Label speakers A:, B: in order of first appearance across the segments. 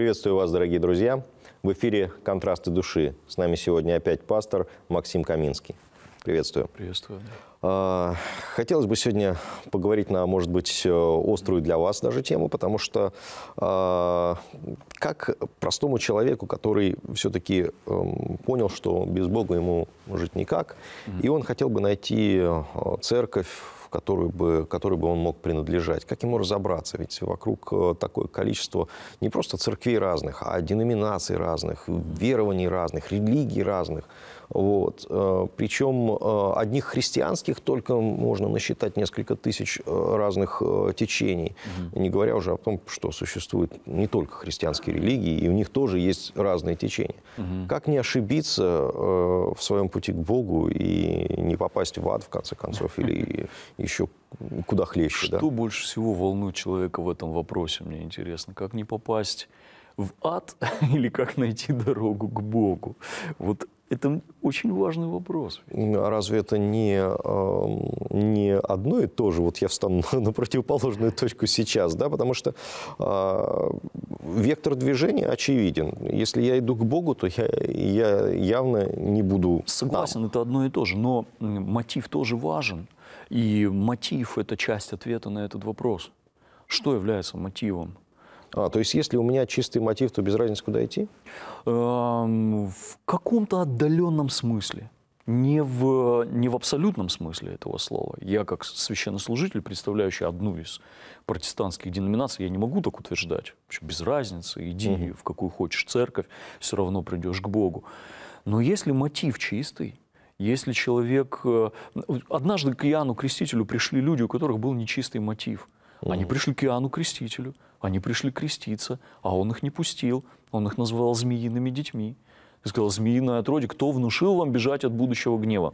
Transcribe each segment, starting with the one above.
A: Приветствую вас, дорогие друзья. В эфире «Контрасты души». С нами сегодня опять пастор Максим Каминский. Приветствую. Приветствую. А, хотелось бы сегодня поговорить на, может быть, э, острую для вас даже тему, потому что а, как простому человеку, который все-таки эм, понял, что без Бога ему жить никак, и он хотел бы найти э, церковь, которую бы, которой бы он мог принадлежать. Как ему разобраться? Ведь вокруг э, такое количество не просто церквей разных, а деноминаций разных, верований разных, религий разных. Вот. Э, Причем э, одних христианских только можно насчитать несколько тысяч э, разных течений, угу. не говоря уже о том, что существуют не только христианские религии, и у них тоже есть разные течения. Угу. Как не ошибиться в своем пути к Богу и не попасть в ад, в конце концов, или еще куда хлеще. Что да? больше всего волнует человека в этом вопросе, мне интересно?
B: Как не попасть в ад или как найти дорогу к Богу?
A: Вот это
B: очень важный вопрос.
A: А разве это не, не одно и то же? Вот я встану на противоположную точку сейчас, да, потому что а, вектор движения очевиден. Если я иду к Богу, то я, я явно не буду... Согласен, там. это одно и то же, но мотив тоже важен.
B: И мотив – это часть ответа на этот вопрос. Что является мотивом? А, то есть, если у меня чистый мотив, то без разницы, куда идти? Эм, в каком-то отдаленном смысле. Не в, не в абсолютном смысле этого слова. Я, как священнослужитель, представляющий одну из протестантских деноминаций, я не могу так утверждать. Вообще, без разницы, иди угу. в какую хочешь церковь, все равно придешь к Богу. Но если мотив чистый, если человек... Э, однажды к Иоанну Крестителю пришли люди, у которых был нечистый мотив. Они пришли к Иоанну Крестителю – они пришли креститься, а он их не пустил. Он их называл змеиными детьми. И сказал, змеиное отродье, кто внушил вам бежать от будущего гнева?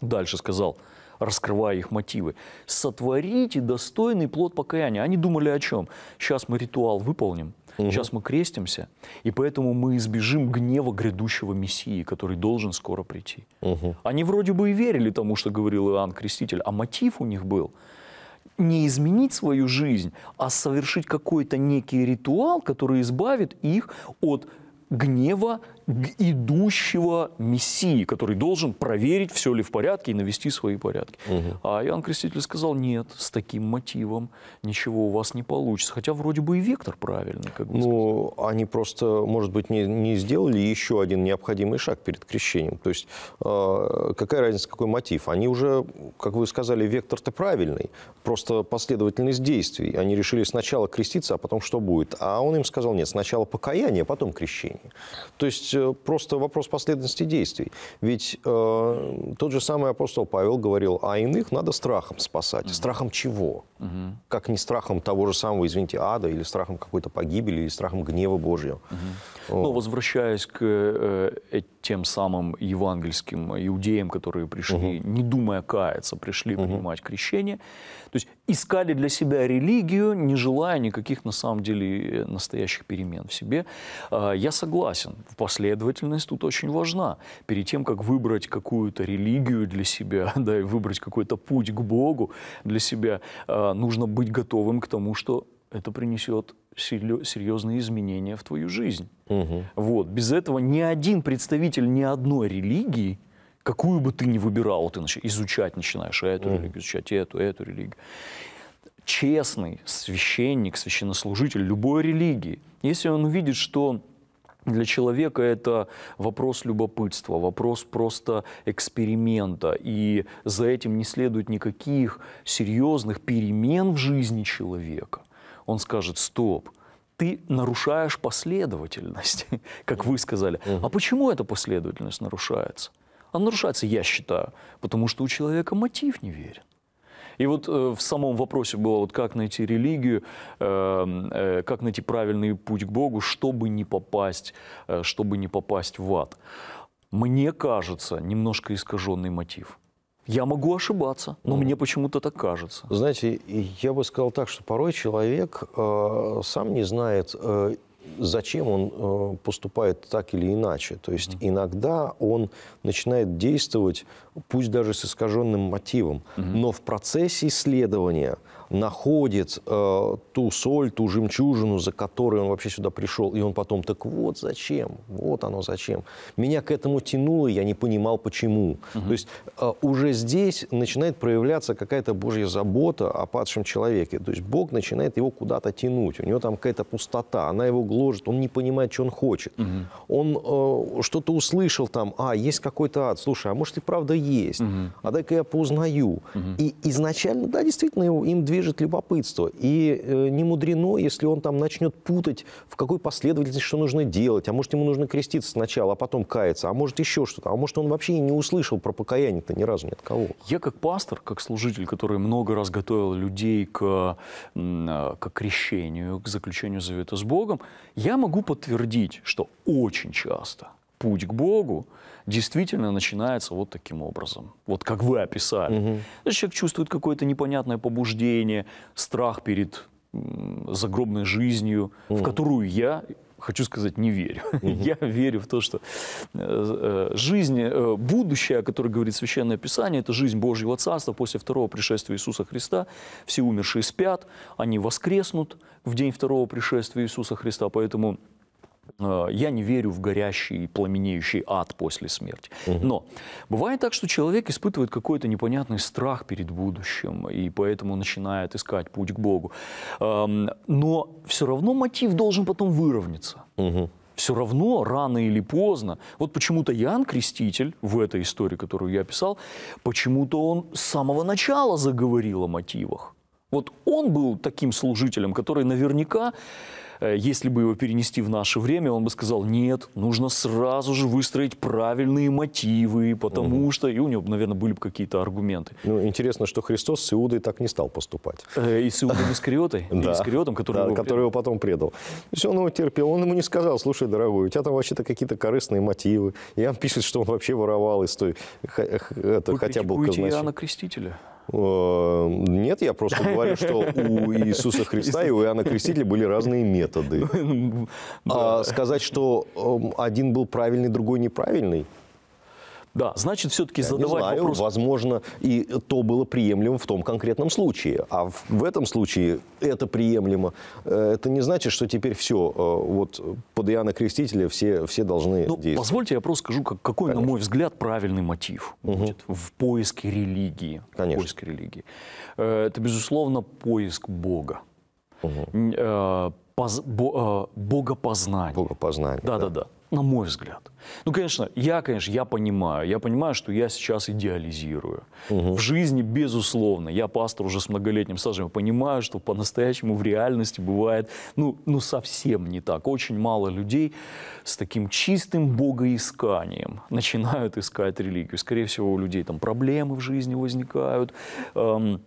B: Дальше сказал, раскрывая их мотивы. «Сотворите достойный плод покаяния». Они думали о чем? Сейчас мы ритуал выполним, угу. сейчас мы крестимся, и поэтому мы избежим гнева грядущего Мессии, который должен скоро прийти. Угу. Они вроде бы и верили тому, что говорил Иоанн Креститель, а мотив у них был – не изменить свою жизнь, а совершить какой-то некий ритуал, который избавит их от гнева, идущего Мессии, который должен проверить, все ли в порядке и навести свои порядки. Угу. А Иоанн
A: Креститель сказал, нет, с таким мотивом
B: ничего у вас не получится. Хотя вроде бы и вектор
A: правильный. Как бы ну, сказать. они просто, может быть, не, не сделали еще один необходимый шаг перед крещением. То есть э, какая разница, какой мотив? Они уже, как вы сказали, вектор-то правильный, просто последовательность действий. Они решили сначала креститься, а потом что будет? А он им сказал, нет, сначала покаяние, а потом крещение. То есть Э, просто вопрос последовательности действий. Ведь э, тот же самый апостол Павел говорил, а иных надо страхом спасать. Угу. Страхом чего? Угу. Как не страхом того же самого, извините, ада, или страхом какой-то погибели, или страхом гнева Божьего. Угу. О. Но возвращаясь к э, э тем
B: самым евангельским иудеям, которые пришли, угу. не думая каяться, пришли угу. принимать крещение. То есть искали для себя религию, не желая никаких на самом деле настоящих перемен в себе. А, я согласен, последовательность тут очень важна. Перед тем, как выбрать какую-то религию для себя, да, и выбрать какой-то путь к Богу для себя, а, нужно быть готовым к тому, что это принесет серьезные изменения в твою жизнь. Угу. Вот. Без этого ни один представитель ни одной религии, какую бы ты ни выбирал, ты начи- изучать начинаешь эту угу. религию, изучать эту, эту религию. Честный священник, священнослужитель любой религии, если он увидит, что для человека это вопрос любопытства, вопрос просто эксперимента, и за этим не следует никаких серьезных перемен в жизни человека он скажет, стоп, ты нарушаешь последовательность, как вы сказали. А почему эта последовательность нарушается? Она нарушается, я считаю, потому что у человека мотив неверен. И вот э, в самом вопросе было, вот как найти религию, э, э, как найти правильный путь к Богу, чтобы не попасть, э, чтобы не попасть в ад. Мне кажется, немножко искаженный мотив. Я могу ошибаться, но mm. мне почему-то
A: так кажется. Знаете, я бы сказал так, что порой человек э, сам не знает, э, зачем он э, поступает так или иначе. То есть mm. иногда он начинает действовать, пусть даже с искаженным мотивом, mm. но в процессе исследования – находит э, ту соль, ту жемчужину, за которой он вообще сюда пришел, и он потом так вот зачем, вот оно зачем. Меня к этому тянуло, я не понимал почему. Угу. То есть э, уже здесь начинает проявляться какая-то Божья забота о падшем человеке. То есть Бог начинает его куда-то тянуть, у него там какая-то пустота, она его гложет, он не понимает, что он хочет. Угу. Он э, что-то услышал там, а, есть какой-то ад, слушай, а может и правда есть, угу. а дай-ка я поузнаю. Угу. И изначально, да, действительно, им две движет любопытство. И э, не мудрено, если он там начнет путать, в какой последовательности что нужно делать. А может, ему нужно креститься сначала, а потом каяться. А может, еще что-то. А может, он вообще и не услышал про покаяние-то ни разу ни от кого. Я как пастор, как служитель,
B: который много раз готовил людей к, э, к крещению, к заключению завета с Богом, я могу подтвердить, что очень часто – путь к Богу действительно начинается вот таким образом, вот как вы описали. Угу. человек чувствует какое-то непонятное побуждение, страх перед загробной жизнью, угу. в которую я хочу сказать, не верю. Угу. Я верю в то, что э, э, жизнь, э, будущее, о которой говорит Священное Писание, это жизнь Божьего Царства после второго пришествия Иисуса Христа. Все умершие спят, они воскреснут в день второго пришествия Иисуса Христа, поэтому Э, я не верю в горящий и пламенеющий ад после смерти. Но бывает так, что человек испытывает какой-то непонятный страх перед будущим, и поэтому начинает искать путь к Богу. Эм, но все равно мотив должен потом выровняться. все равно рано или поздно, вот почему-то Ян Креститель в этой истории, которую я писал, почему-то он с самого начала заговорил о мотивах. Вот он был таким служителем, который наверняка, э, если бы его перенести в наше время, он бы сказал, нет, нужно сразу же выстроить правильные мотивы, потому угу. что... И у него, наверное, были бы какие-то аргументы. Ну, интересно, что Христос
A: с Иудой так не стал поступать. Э, и с Иудой Искариотой? Да. Искариотом, который, да, который его потом предал. Все, он ну, его терпел, он ему не сказал, слушай, дорогой, у тебя там вообще-то какие-то корыстные мотивы. И он пишет, что он вообще воровал из той... Это, Вы хотя был казначей. Иоанна
B: Крестителя?
A: Э, нет, я просто говорю, что у Иисуса Христа и у Иоанна Крестителя были разные методы. А сказать, что эм, один был правильный, другой неправильный – да, значит, все-таки задавать знаю, вопрос... возможно, и то было приемлемо в том конкретном случае. А в, в этом случае это приемлемо. Э, это не значит, что теперь все, э, вот под Иоанна Крестителя все, все должны Но ну, действовать. Позвольте я просто скажу, как, какой, Конечно. на
B: мой взгляд, правильный мотив угу. будет в поиске религии. Конечно. В поиске религии. Э, это, безусловно, поиск Бога. Угу. Поз... Богопознание. Богопознание. Да-да-да на мой взгляд. Ну, конечно, я, конечно, я понимаю, я понимаю, что я сейчас идеализирую. Угу. В жизни, безусловно, я пастор уже с многолетним стажем, понимаю, что по-настоящему в реальности бывает, ну, ну, совсем не так. Очень мало людей с таким чистым богоисканием начинают искать религию. Скорее всего, у людей там проблемы в жизни возникают, эм,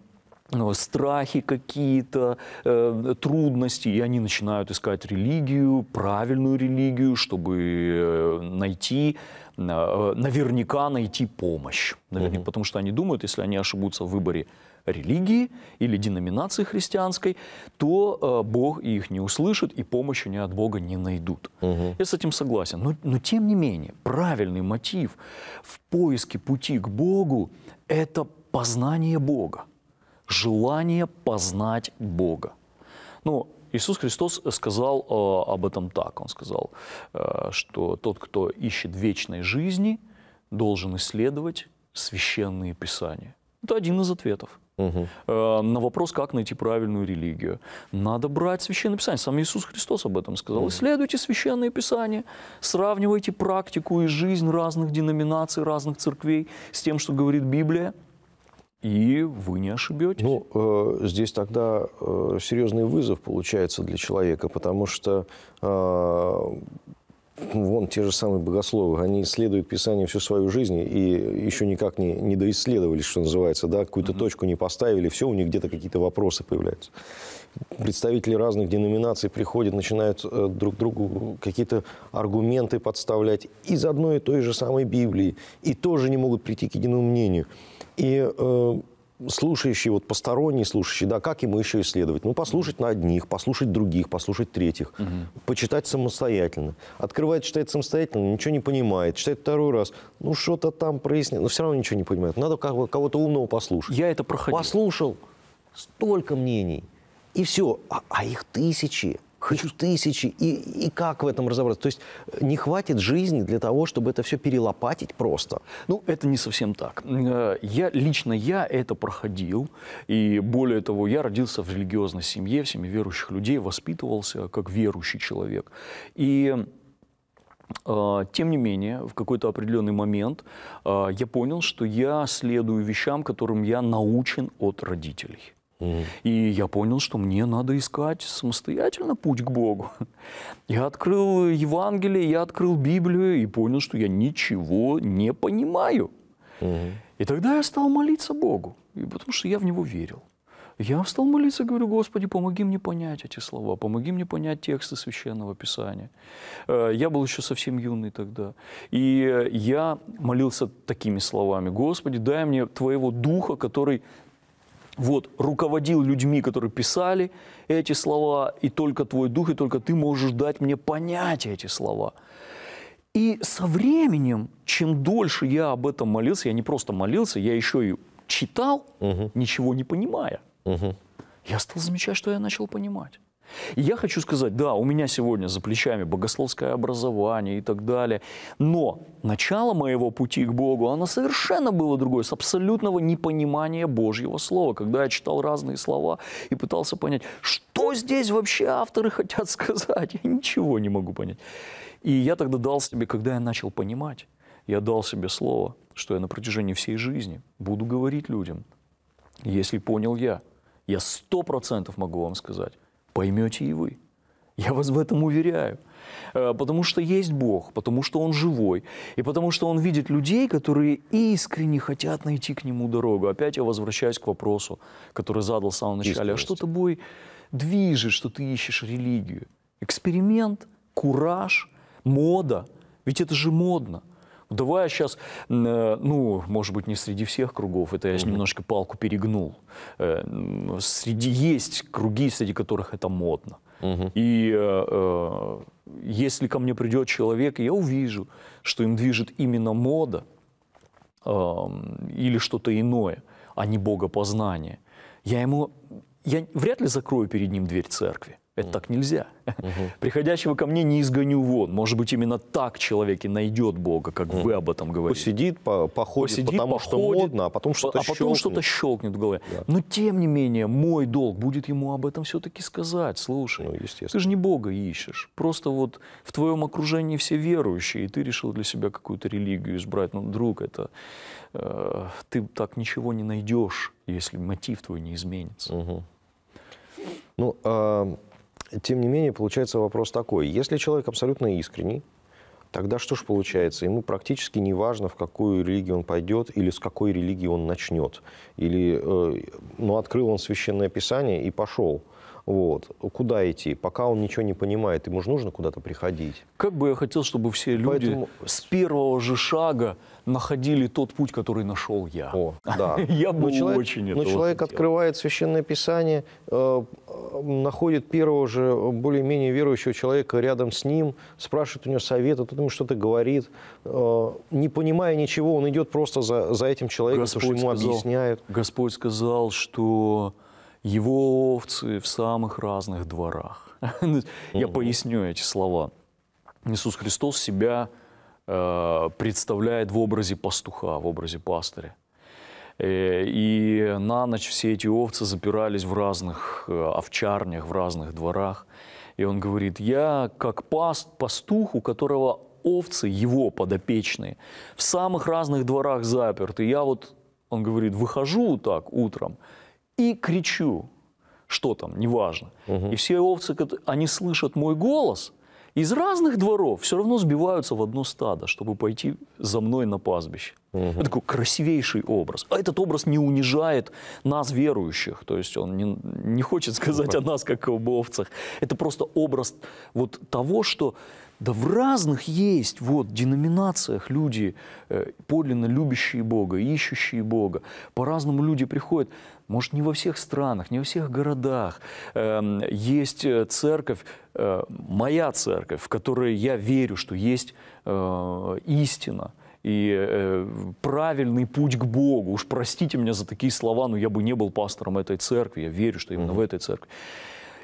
B: Э, страхи какие-то, э, трудности, и они начинают искать религию, правильную религию, чтобы э, найти, э, наверняка найти помощь. Наверняка, угу. Потому что они думают, если они ошибутся в выборе религии или деноминации христианской, то э, Бог их не услышит и помощи они от Бога не найдут. Угу. Я с этим согласен. Но, но тем не менее, правильный мотив в поиске пути к Богу – это познание Бога желание познать Бога. Ну, Иисус Христос сказал э, об этом так. Он сказал, э, что тот, кто ищет вечной жизни, должен исследовать священные писания. Это один из ответов. Угу. Э, на вопрос, как найти правильную религию. Надо брать священные Писания. Сам Иисус Христос об этом сказал. Угу. Исследуйте священные Писания. сравнивайте практику и жизнь разных деноминаций, разных церквей с тем, что говорит Библия
A: и вы не ошибетесь. Ну, э, здесь тогда э, серьезный вызов получается для человека, потому что э, вон те же самые богословы, они исследуют Писание всю свою жизнь и еще никак не, не доисследовали, что называется, да, какую-то mm-hmm. точку не поставили, все, у них где-то какие-то вопросы появляются представители разных деноминаций приходят, начинают э, друг другу какие-то аргументы подставлять из одной и той же самой Библии, и тоже не могут прийти к единому мнению. И э, слушающий, вот посторонний слушающий, да, как ему еще исследовать? Ну, послушать на одних, послушать других, послушать третьих, угу. почитать самостоятельно. Открывает, читает самостоятельно, ничего не понимает, читает второй раз, ну, что-то там прояснит, но все равно ничего не понимает. Надо кого-то умного послушать. Я это проходил. Послушал, столько мнений – и все. А, а их тысячи. Хочу тысячи. И, и как в этом разобраться? То есть не хватит жизни для того, чтобы это все перелопатить просто? Ну, это не совсем так. Э, я, лично я это проходил.
B: И более того, я родился в религиозной семье, в семье верующих людей, воспитывался как верующий человек. И э, тем не менее, в какой-то определенный момент э, я понял, что я следую вещам, которым я научен от родителей. Mm. И я понял, что мне надо искать самостоятельно путь к Богу. Я открыл Евангелие, я открыл Библию и понял, что я ничего не понимаю. Mm. И тогда я стал молиться Богу, потому что я в Него верил. Я стал молиться, говорю, Господи, помоги мне понять эти слова, помоги мне понять тексты Священного Писания. Э, я был еще совсем юный тогда. И я молился такими словами, Господи, дай мне Твоего Духа, который вот, руководил людьми, которые писали эти слова, и только твой дух, и только ты можешь дать мне понять эти слова. И со временем, чем дольше я об этом молился, я не просто молился, я еще и читал, угу. ничего не понимая. Угу. Я стал замечать, что я начал понимать. И я хочу сказать, да, у меня сегодня за плечами богословское образование и так далее, но начало моего пути к Богу, оно совершенно было другое, с абсолютного непонимания Божьего Слова, когда я читал разные слова и пытался понять, что здесь вообще авторы хотят сказать, я ничего не могу понять. И я тогда дал себе, когда я начал понимать, я дал себе слово, что я на протяжении всей жизни буду говорить людям, если понял я, я сто процентов могу вам сказать, поймете и вы. Я вас в этом уверяю. Э, потому что есть Бог, потому что Он живой, и потому что Он видит людей, которые искренне хотят найти к Нему дорогу. Опять я возвращаюсь к вопросу, который задал в самом начале. Искренность. А что тобой движет, что ты ищешь религию? Эксперимент, кураж, мода. Ведь это же модно давай сейчас, э, ну, может быть, не среди всех кругов, это я немножко палку перегнул. Э, среди есть круги, среди которых это модно. И э, э, если ко мне придет человек, и я увижу, что им движет именно мода э, или что-то иное, а не богопознание. Я ему, я вряд ли закрою перед ним дверь церкви. Это mm. так нельзя. Mm -hmm. Приходящего ко мне не изгоню вон. Может быть, именно так человек и найдет Бога, как mm. вы об этом говорите. Посидит, по походит, Посидит, потому походит, что модно, а потом что-то а щелкнет. что-то щелкнет в голове. Да. Но, тем не менее, мой долг будет ему об этом все-таки сказать. Слушай, ну, ты же не Бога ищешь. Просто вот в твоем окружении все верующие, и ты решил для себя какую-то религию избрать. Ну, друг, это... Э, ты так ничего не найдешь, если мотив твой
A: не изменится. Mm -hmm. Ну, э тем не менее, получается вопрос такой. Если человек абсолютно искренний, тогда что же получается? Ему практически не важно, в какую религию он пойдет или с какой религии он начнет. Или, э, ну, открыл он священное писание и пошел – вот. Куда идти? Пока он ничего не понимает, ему же нужно куда-то приходить. Как бы я хотел, чтобы все люди Поэтому... с первого же шага
B: находили тот путь, который нашел я. О, да. Я бы человек, очень этого Но человек хотел.
A: открывает Священное Писание, э, э, находит первого же более-менее верующего человека рядом с ним, спрашивает у него совета, тот ему что-то говорит. Э, не понимая ничего, он идет просто за, за этим человеком, Господь потому что ему
B: объясняют. Господь сказал, что его овцы в самых разных дворах. Ну, я поясню эти слова. Иисус Христос себя э, представляет в образе пастуха, в образе пастыря. Э, и на ночь все эти овцы запирались в разных э, овчарнях, в разных дворах. И он говорит, я как паст, пастух, у которого овцы, его подопечные, в самых разных дворах заперты. Я вот, он говорит, выхожу так утром, и кричу, что там, неважно. Угу. И все овцы, они слышат мой голос, из разных дворов все равно сбиваются в одно стадо, чтобы пойти за мной на пастбище. Угу. Это такой красивейший образ. А этот образ не унижает нас, верующих. То есть он не, не хочет сказать о нас, как об овцах. Это просто образ вот того, что да в разных есть вот деноминациях люди, э, подлинно любящие Бога, ищущие Бога. По-разному люди приходят. Может, не во всех странах, не во всех городах эм, э, есть церковь, э, моя церковь, в которой я верю, что есть э, истина и э, правильный путь к Богу. Уж простите меня за такие слова, но я бы не был пастором этой церкви, я верю, что именно mm в этой церкви.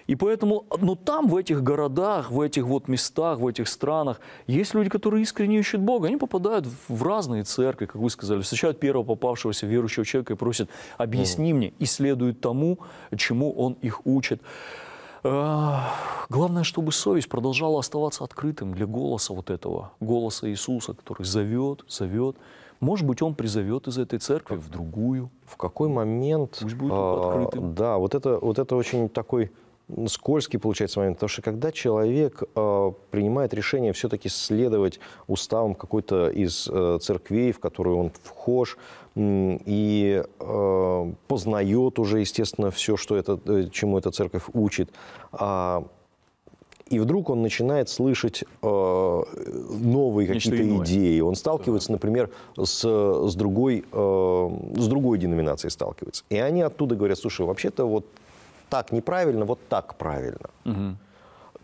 B: И поэтому, но ну, там, в этих городах, в этих вот местах, в этих странах, есть люди, которые искренне ищут Бога. Они попадают в разные церкви, как вы сказали, встречают первого попавшегося верующего человека и просят, объясни mm. мне, и следуют тому, чему он их учит. А, главное, чтобы совесть продолжала оставаться открытым для голоса вот этого, голоса Иисуса, который зовет, зовет.
A: Может быть, он призовет из этой церкви в другую. В какой момент? Пусть будет а, открытым. Да, вот это, вот это очень такой скользкий получается момент, потому что когда человек э, принимает решение все-таки следовать уставам какой-то из э, церквей, в которую он вхож, и э, познает уже, естественно, все, что это, э, чему эта церковь учит, а, и вдруг он начинает слышать э, новые какие-то идеи. Он сталкивается, например, с, с, другой, э, с другой деноминацией сталкивается. И они оттуда говорят, слушай, вообще-то вот так неправильно, вот так правильно. Угу.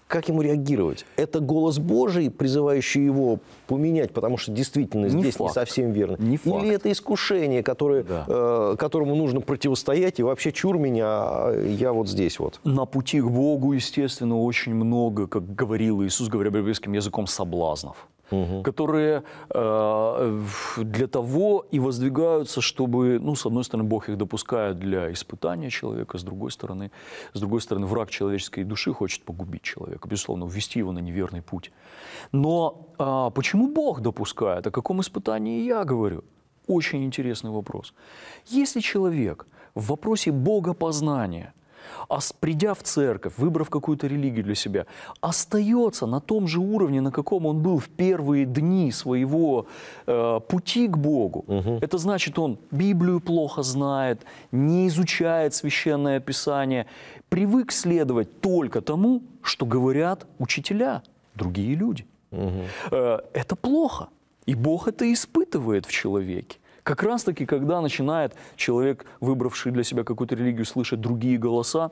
A: Как ему реагировать? Это голос Божий, призывающий его поменять, потому что действительно не здесь факт. не совсем верно. Не факт. Или это искушение, которое, да. э, которому нужно противостоять, и вообще чур меня, а я вот здесь вот.
B: На пути к Богу, естественно, очень много, как говорил Иисус, говоря библейским языком, соблазнов угу. которые э, для того и воздвигаются, чтобы, ну, с одной стороны, Бог их допускает для испытания человека, с другой стороны, с другой стороны, враг человеческой души хочет погубить человека, безусловно, ввести его на неверный путь. Но э, почему Бог допускает? О каком испытании я говорю? Очень интересный вопрос. Если человек в вопросе Богопознания познания – а придя в церковь, выбрав какую-то религию для себя, остается на том же уровне, на каком он был в первые дни своего э, пути к Богу. Угу. Это значит, он Библию плохо знает, не изучает священное Писание, привык следовать только тому, что говорят учителя, другие люди. Угу. Э, это плохо. И Бог это испытывает в человеке. Как раз-таки, когда начинает человек, выбравший для себя какую-то религию, слышать другие голоса,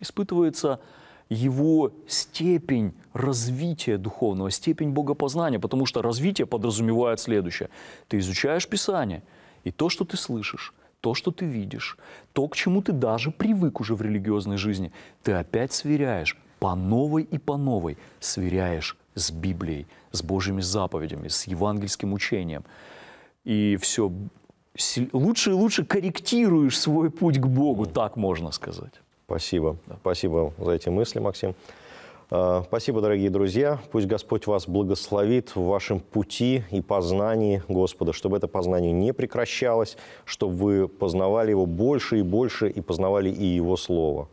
B: испытывается его степень развития духовного, степень богопознания, потому что развитие подразумевает следующее. Ты изучаешь Писание, и то, что ты слышишь, то, что ты видишь, то, к чему ты даже привык уже в религиозной жизни, ты опять сверяешь по новой и по новой, сверяешь с Библией, с Божьими заповедями, с евангельским учением –
A: и все лучше и лучше корректируешь свой путь к Богу, так можно сказать. Спасибо. Да. Спасибо за эти мысли, Максим. А, спасибо, дорогие друзья. Пусть Господь вас благословит в вашем пути и познании Господа, чтобы это познание не прекращалось, чтобы вы познавали Его больше и больше и познавали и Его Слово.